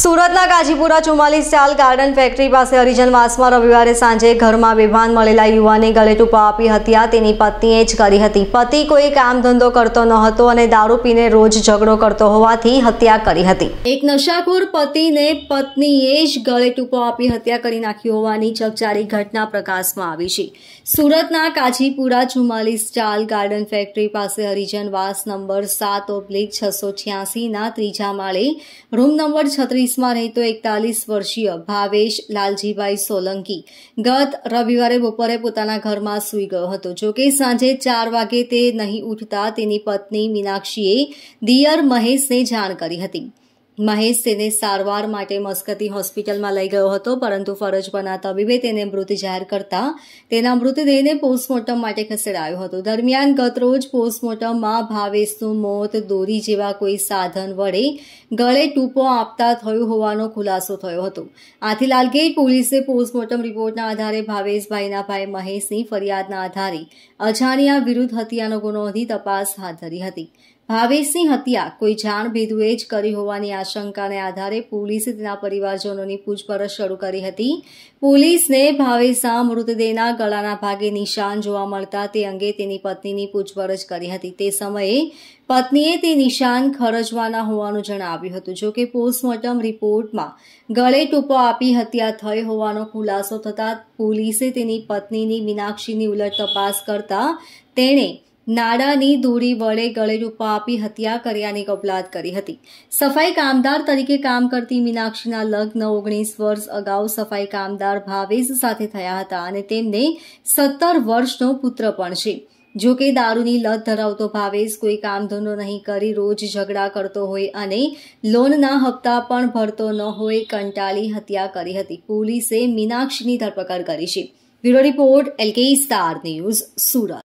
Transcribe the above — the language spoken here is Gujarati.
સુરતના ગાજીપુરા ચુમ્માલીસ ચાલ ગાર્ડન ફેક્ટરી પાસે હરિજનવાસમાં રવિવારે સાંજે ઘરમાં બેભાન મળેલા યુવાને ગળે ટૂપા આપી હત્યા તેની પત્નીએ જ કરી હતી પતિ કોઈ કામ ધંધો કરતો ન હતો અને દારૂ પીને રોજ ઝઘડો કરતો હોવાથી હત્યા કરી હતી એક નશાખોર પતિને પત્નીએ જ ગળે ટૂપો આપી હત્યા કરી નાખી હોવાની ચકચારી ઘટના પ્રકાશમાં આવી છે સુરતના કાજીપુરા ચુમ્માલીસ ચાલ ગાર્ડન ફેક્ટરી પાસે હરિજનવાસ નંબર સાત ઓબ્લિક છસો છ્યાસીના ત્રીજા માળે રૂમ નંબર છત્રીસ એકત્રીસમાં નહીં એકતાલીસ વર્ષીય ભાવેશ લાલજીભાઈ સોલંકી ગત રવિવારે બપોરે પોતાના ઘરમાં સુઈ ગયો હતો જોકે સાંજે ચાર વાગે તે નહીં ઉઠતા તેની પત્ની મીનાક્ષીએ દિયર મહેશને જાણ કરી હતી મહેશ તેને સારવાર માટે મસ્કતી હોસ્પિટલમાં લઈ ગયો હતો પરંતુ ફરજ પરના તબીબે તેને મૃત જાહેર કરતા તેના મૃતદેહને પોસ્ટમોર્ટમ માટે ખસેડાયો હતો દરમિયાન ગતરોજ પોસ્ટમોર્ટમમાં ભાવેશનું મોત દોરી જેવા કોઈ સાધન વડે ગળે ટૂંપો આપતા થયું હોવાનો ખુલાસો થયો હતો આથી લાલગેટ પોલીસે પોસ્ટમોર્ટમ રિપોર્ટના આધારે ભાવેશભાઈના ભાઈ મહેશની ફરિયાદના આધારે અજાણ્યા વિરુદ્ધ હત્યાનો ગુનો તપાસ હાથ ધરી હતી ભાવેશની હત્યા કોઈ જાણ ભેદુએ જ કરી હોવાની આશા આશંકાને આધારે પોલીસે તેના પરિવારજનોની પૂછપરછ શરૂ કરી હતી પોલીસને ભાવેસા મૃતદેહના ગળાના ભાગે નિશાન જોવા મળતા તે અંગે તેની પત્નીની પૂછપરછ કરી હતી તે સમયે પત્નીએ તે નિશાન ખરજવાના હોવાનું જણાવ્યું હતું જો કે પોસ્ટમોર્ટમ રિપોર્ટમાં ગળે ટૂંપો આપી હત્યા થઈ હોવાનો ખુલાસો થતાં પોલીસે તેની પત્નીની મીનાક્ષીની ઉલટ તપાસ કરતા તેણે નાડાની ધૂળી વડે ગળે રૂપા આપી હત્યા કર્યાની કબલાત કરી હતી સફાઈ કામદાર તરીકે કામ કરતી મીનાક્ષીના લગ્ન ઓગણીસ વર્ષ અગાઉ સફાઈ કામદાર ભાવેશ સાથે થયા હતા અને તેમને સત્તર વર્ષનો પુત્ર પણ છે જોકે દારૂની લત ધરાવતો ભાવેશ કોઈ કામધંધો નહીં કરી રોજ ઝઘડા કરતો હોય અને લોનના હપ્તા પણ ભરતો ન હોય કંટાળી હત્યા કરી હતી પોલીસે મીનાક્ષીની ધરપકડ કરી છે bureau report L K star news Surat